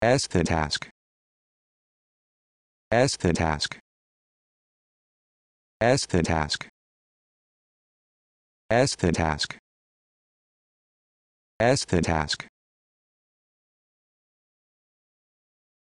S the task. S the task. S the task. S the task. S the task.